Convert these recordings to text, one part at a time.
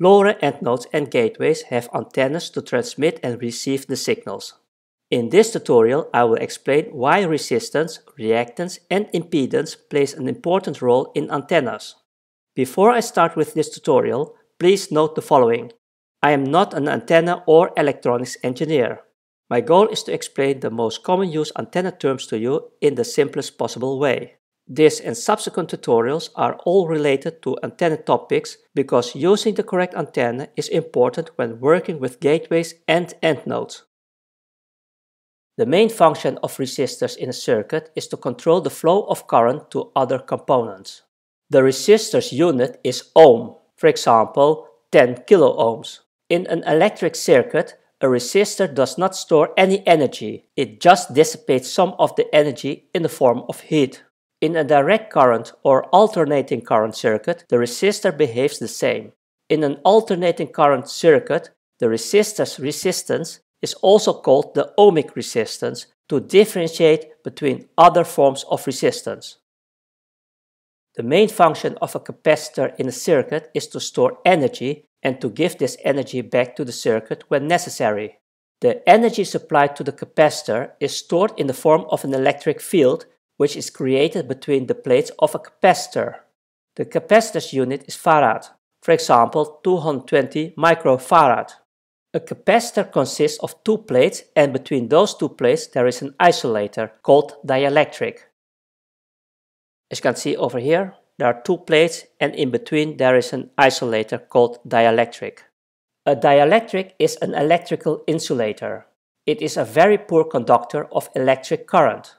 Lower end nodes and gateways have antennas to transmit and receive the signals. In this tutorial, I will explain why resistance, reactance and impedance plays an important role in antennas. Before I start with this tutorial, please note the following. I am not an antenna or electronics engineer. My goal is to explain the most common use antenna terms to you in the simplest possible way. This and subsequent tutorials are all related to antenna topics because using the correct antenna is important when working with gateways and nodes. The main function of resistors in a circuit is to control the flow of current to other components. The resistor's unit is ohm, for example 10 kiloohms. In an electric circuit, a resistor does not store any energy, it just dissipates some of the energy in the form of heat. In a direct current or alternating current circuit, the resistor behaves the same. In an alternating current circuit, the resistor's resistance is also called the ohmic resistance to differentiate between other forms of resistance. The main function of a capacitor in a circuit is to store energy and to give this energy back to the circuit when necessary. The energy supplied to the capacitor is stored in the form of an electric field which is created between the plates of a capacitor. The capacitor's unit is farad, for example 220 microfarad. A capacitor consists of two plates and between those two plates there is an isolator called dielectric. As you can see over here, there are two plates and in between there is an isolator called dielectric. A dielectric is an electrical insulator. It is a very poor conductor of electric current.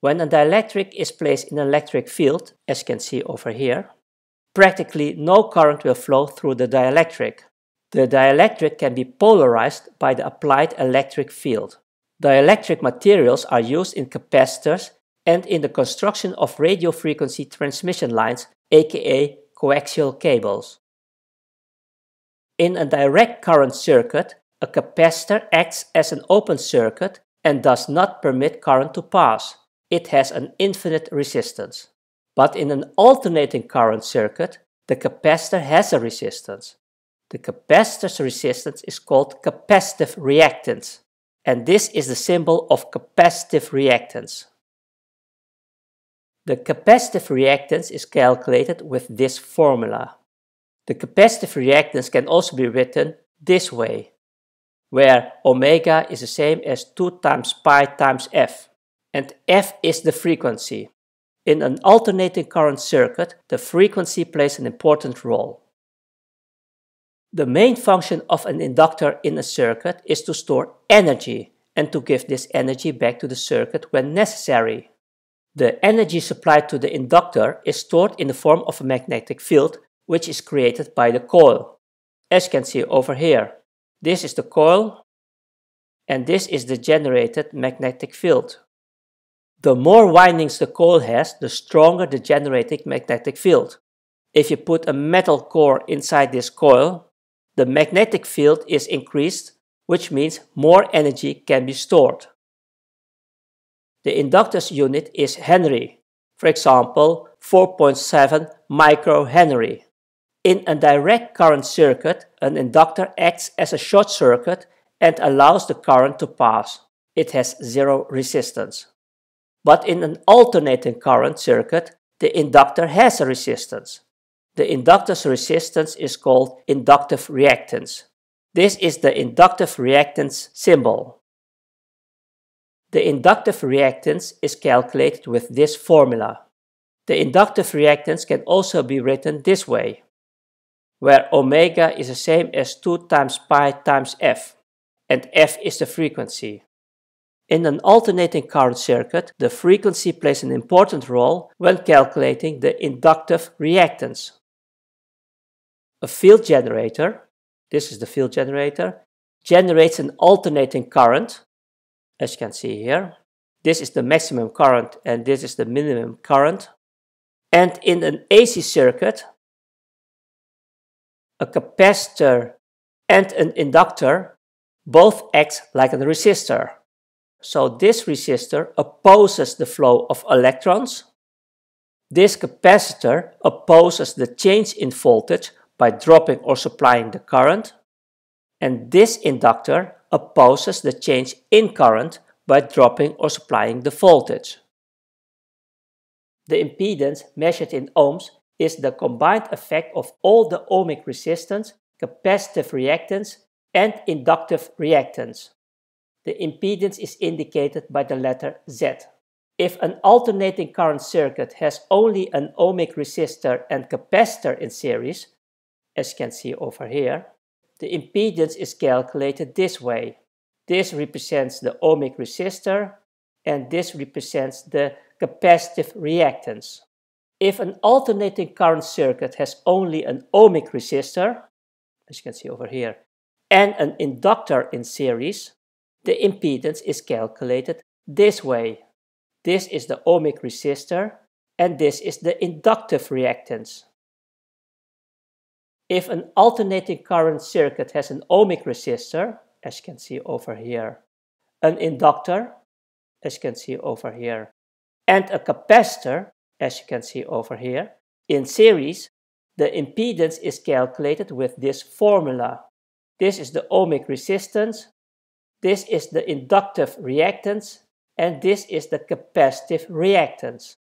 When a dielectric is placed in an electric field, as you can see over here, practically no current will flow through the dielectric. The dielectric can be polarized by the applied electric field. Dielectric materials are used in capacitors and in the construction of radio frequency transmission lines, aka coaxial cables. In a direct current circuit, a capacitor acts as an open circuit and does not permit current to pass it has an infinite resistance. But in an alternating current circuit, the capacitor has a resistance. The capacitor's resistance is called capacitive reactance, and this is the symbol of capacitive reactance. The capacitive reactance is calculated with this formula. The capacitive reactance can also be written this way, where omega is the same as 2 times pi times f and f is the frequency. In an alternating current circuit, the frequency plays an important role. The main function of an inductor in a circuit is to store energy and to give this energy back to the circuit when necessary. The energy supplied to the inductor is stored in the form of a magnetic field which is created by the coil. As you can see over here, this is the coil and this is the generated magnetic field. The more windings the coil has, the stronger the generating magnetic field. If you put a metal core inside this coil, the magnetic field is increased, which means more energy can be stored. The inductance unit is Henry, for example 4.7 microhenry. In a direct current circuit, an inductor acts as a short circuit and allows the current to pass. It has zero resistance. But in an alternating current circuit, the inductor has a resistance. The inductor's resistance is called inductive reactance. This is the inductive reactance symbol. The inductive reactance is calculated with this formula. The inductive reactance can also be written this way, where omega is the same as 2 times pi times f, and f is the frequency. In an alternating current circuit, the frequency plays an important role when calculating the inductive reactance. A field generator, this is the field generator, generates an alternating current, as you can see here. This is the maximum current and this is the minimum current. And in an AC circuit, a capacitor and an inductor both act like a resistor. So this resistor opposes the flow of electrons. This capacitor opposes the change in voltage by dropping or supplying the current. And this inductor opposes the change in current by dropping or supplying the voltage. The impedance measured in ohms is the combined effect of all the ohmic resistance, capacitive reactance, and inductive reactance the impedance is indicated by the letter Z. If an alternating current circuit has only an ohmic resistor and capacitor in series, as you can see over here, the impedance is calculated this way. This represents the ohmic resistor and this represents the capacitive reactance. If an alternating current circuit has only an ohmic resistor, as you can see over here, and an inductor in series, the impedance is calculated this way. This is the ohmic resistor and this is the inductive reactance. If an alternating current circuit has an ohmic resistor, as you can see over here, an inductor, as you can see over here, and a capacitor, as you can see over here, in series, the impedance is calculated with this formula. This is the ohmic resistance this is the inductive reactance and this is the capacitive reactance.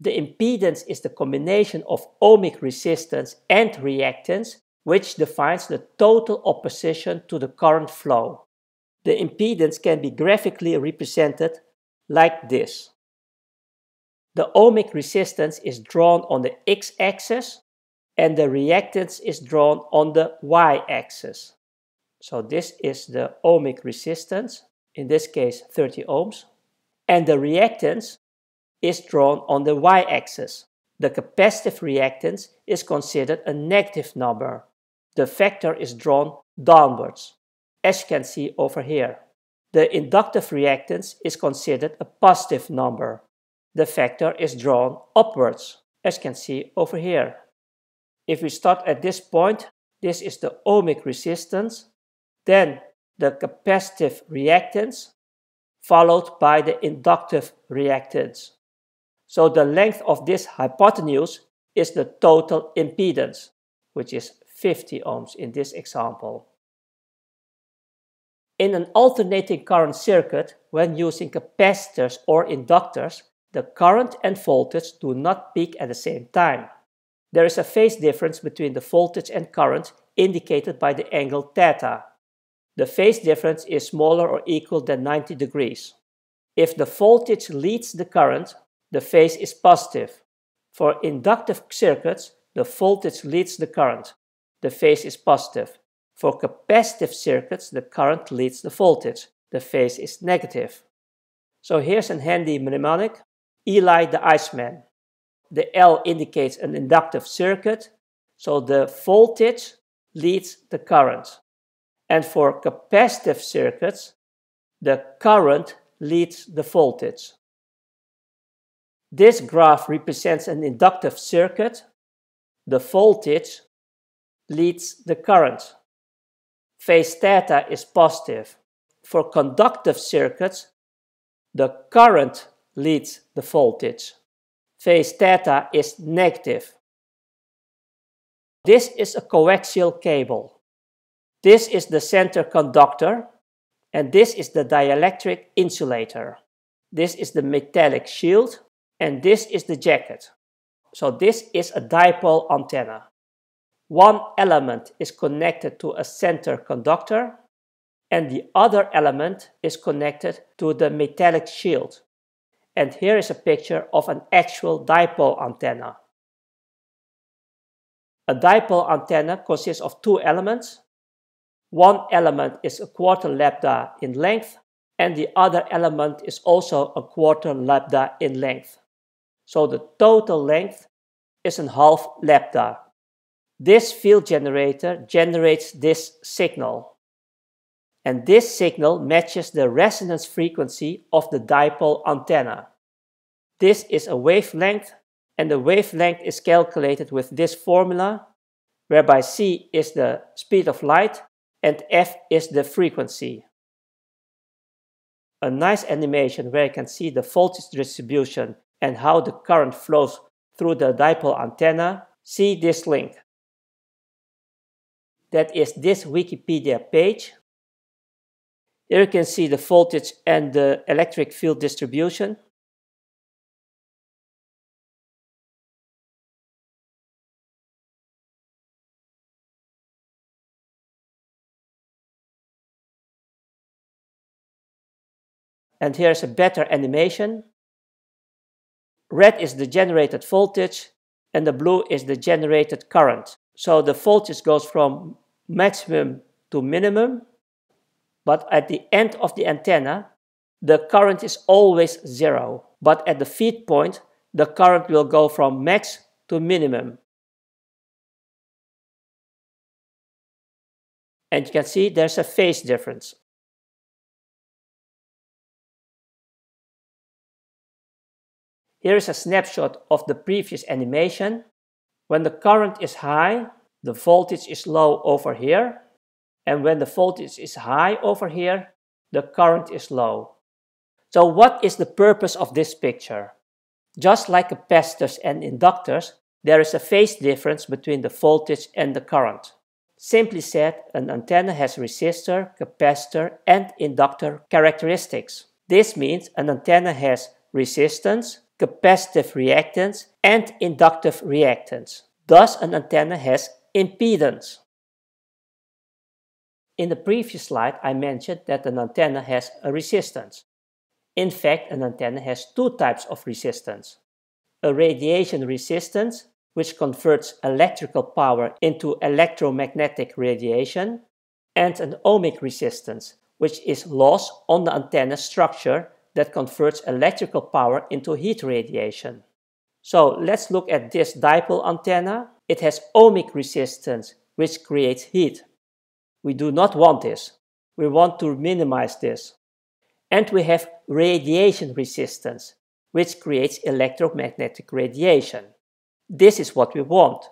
The impedance is the combination of ohmic resistance and reactance, which defines the total opposition to the current flow. The impedance can be graphically represented like this. The ohmic resistance is drawn on the x-axis and the reactance is drawn on the y-axis. So this is the ohmic resistance, in this case 30 ohms, and the reactance is drawn on the y-axis. The capacitive reactance is considered a negative number. The vector is drawn downwards, as you can see over here. The inductive reactance is considered a positive number. The vector is drawn upwards, as you can see over here. If we start at this point, this is the ohmic resistance, then the capacitive reactants followed by the inductive reactants. So the length of this hypotenuse is the total impedance, which is 50 ohms in this example. In an alternating current circuit, when using capacitors or inductors, the current and voltage do not peak at the same time. There is a phase difference between the voltage and current indicated by the angle theta the phase difference is smaller or equal than 90 degrees. If the voltage leads the current, the phase is positive. For inductive circuits, the voltage leads the current. The phase is positive. For capacitive circuits, the current leads the voltage. The phase is negative. So here's a handy mnemonic. Eli the Iceman. The L indicates an inductive circuit, so the voltage leads the current. And for capacitive circuits, the current leads the voltage. This graph represents an inductive circuit. The voltage leads the current. Phase theta is positive. For conductive circuits, the current leads the voltage. Phase theta is negative. This is a coaxial cable. This is the center conductor, and this is the dielectric insulator. This is the metallic shield, and this is the jacket. So this is a dipole antenna. One element is connected to a center conductor, and the other element is connected to the metallic shield. And here is a picture of an actual dipole antenna. A dipole antenna consists of two elements, one element is a quarter lambda in length, and the other element is also a quarter lambda in length. So the total length is a half lambda. This field generator generates this signal. And this signal matches the resonance frequency of the dipole antenna. This is a wavelength, and the wavelength is calculated with this formula, whereby c is the speed of light and f is the frequency. A nice animation where you can see the voltage distribution and how the current flows through the dipole antenna, see this link. That is this Wikipedia page. Here you can see the voltage and the electric field distribution. And here's a better animation. Red is the generated voltage and the blue is the generated current. So the voltage goes from maximum to minimum, but at the end of the antenna, the current is always zero. But at the feed point, the current will go from max to minimum. And you can see there's a phase difference. Here is a snapshot of the previous animation. When the current is high, the voltage is low over here. And when the voltage is high over here, the current is low. So what is the purpose of this picture? Just like capacitors and inductors, there is a phase difference between the voltage and the current. Simply said, an antenna has resistor, capacitor, and inductor characteristics. This means an antenna has resistance, capacitive reactance, and inductive reactance. Thus, an antenna has impedance. In the previous slide, I mentioned that an antenna has a resistance. In fact, an antenna has two types of resistance. A radiation resistance, which converts electrical power into electromagnetic radiation, and an ohmic resistance, which is loss on the antenna structure that converts electrical power into heat radiation. So let's look at this dipole antenna. It has ohmic resistance, which creates heat. We do not want this. We want to minimize this. And we have radiation resistance, which creates electromagnetic radiation. This is what we want.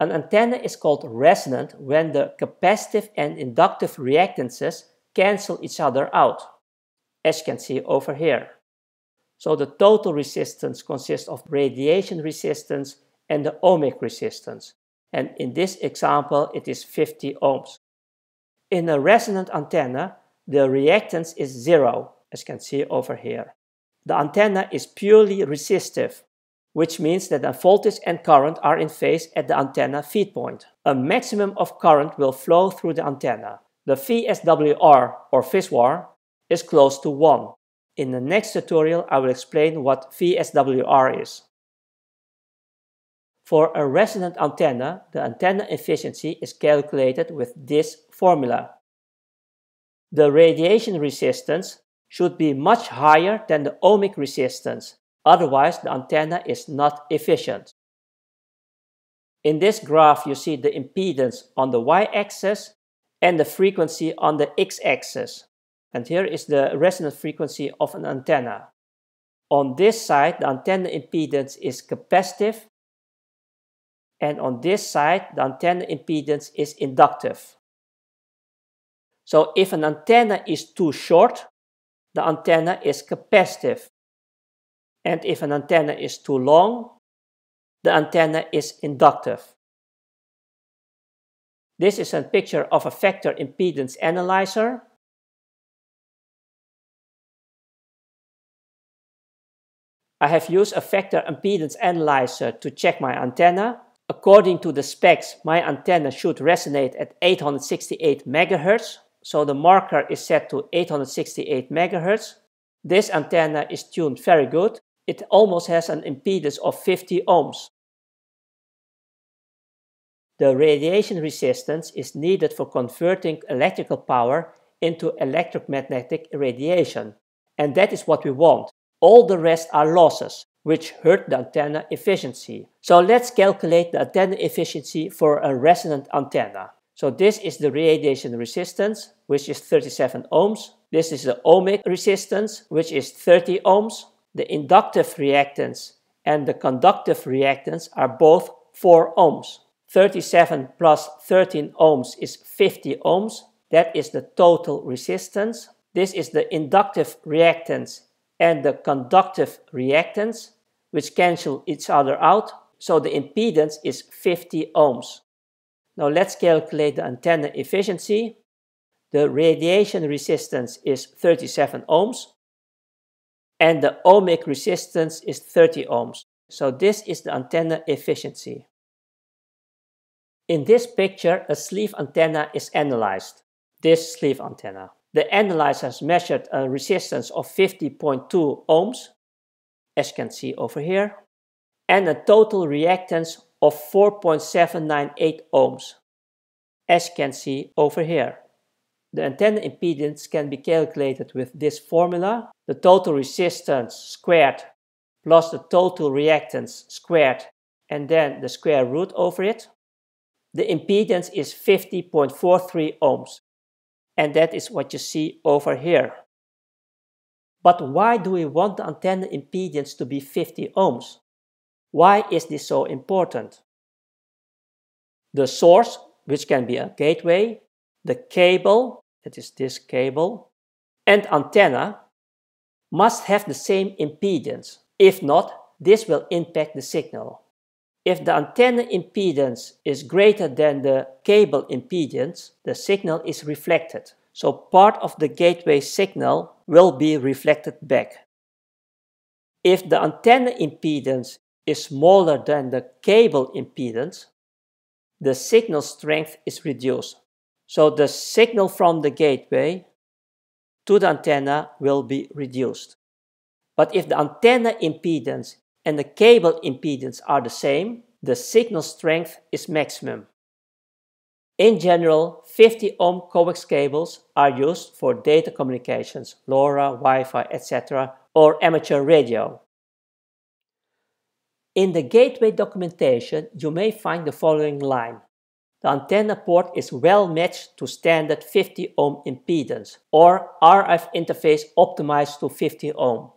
An antenna is called resonant when the capacitive and inductive reactances cancel each other out as you can see over here. So the total resistance consists of radiation resistance and the ohmic resistance. And in this example, it is 50 ohms. In a resonant antenna, the reactance is zero, as you can see over here. The antenna is purely resistive, which means that the voltage and current are in phase at the antenna feed point. A maximum of current will flow through the antenna. The VSWR, or VSWR is close to 1. In the next tutorial, I will explain what VSWR is. For a resonant antenna, the antenna efficiency is calculated with this formula. The radiation resistance should be much higher than the ohmic resistance, otherwise the antenna is not efficient. In this graph you see the impedance on the y-axis and the frequency on the x-axis. And here is the resonant frequency of an antenna. On this side, the antenna impedance is capacitive. And on this side, the antenna impedance is inductive. So if an antenna is too short, the antenna is capacitive. And if an antenna is too long, the antenna is inductive. This is a picture of a vector impedance analyzer. I have used a factor impedance analyzer to check my antenna. According to the specs, my antenna should resonate at 868 MHz, so the marker is set to 868 MHz. This antenna is tuned very good. It almost has an impedance of 50 ohms. The radiation resistance is needed for converting electrical power into electromagnetic radiation. And that is what we want. All the rest are losses, which hurt the antenna efficiency. So let's calculate the antenna efficiency for a resonant antenna. So this is the radiation resistance, which is 37 ohms. This is the ohmic resistance, which is 30 ohms. The inductive reactance and the conductive reactance are both 4 ohms. 37 plus 13 ohms is 50 ohms. That is the total resistance. This is the inductive reactance and the conductive reactance, which cancel each other out, so the impedance is 50 ohms. Now let's calculate the antenna efficiency. The radiation resistance is 37 ohms, and the ohmic resistance is 30 ohms. So this is the antenna efficiency. In this picture, a sleeve antenna is analyzed, this sleeve antenna. The analyzers measured a resistance of 50.2 ohms, as you can see over here, and a total reactance of 4.798 ohms, as you can see over here. The antenna impedance can be calculated with this formula, the total resistance squared plus the total reactance squared and then the square root over it. The impedance is 50.43 ohms. And that is what you see over here. But why do we want the antenna impedance to be 50 ohms? Why is this so important? The source, which can be a gateway, the cable, that is this cable, and antenna must have the same impedance. If not, this will impact the signal. If the antenna impedance is greater than the cable impedance, the signal is reflected. So part of the gateway signal will be reflected back. If the antenna impedance is smaller than the cable impedance, the signal strength is reduced. So the signal from the gateway to the antenna will be reduced. But if the antenna impedance and the cable impedance are the same, the signal strength is maximum. In general, 50 ohm coax cables are used for data communications, LoRa, Wi-Fi, etc. or amateur radio. In the gateway documentation, you may find the following line. The antenna port is well matched to standard 50 ohm impedance or RF interface optimized to 50 ohm.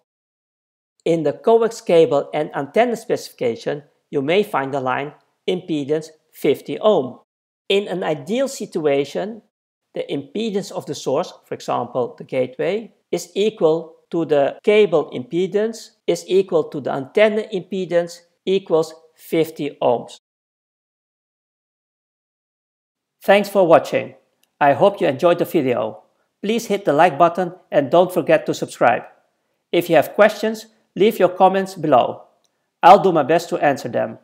In the coax cable and antenna specification, you may find the line impedance 50 ohm. In an ideal situation, the impedance of the source, for example the gateway, is equal to the cable impedance, is equal to the antenna impedance, equals 50 ohms. Thanks for watching. I hope you enjoyed the video. Please hit the like button and don't forget to subscribe. If you have questions, Leave your comments below. I'll do my best to answer them.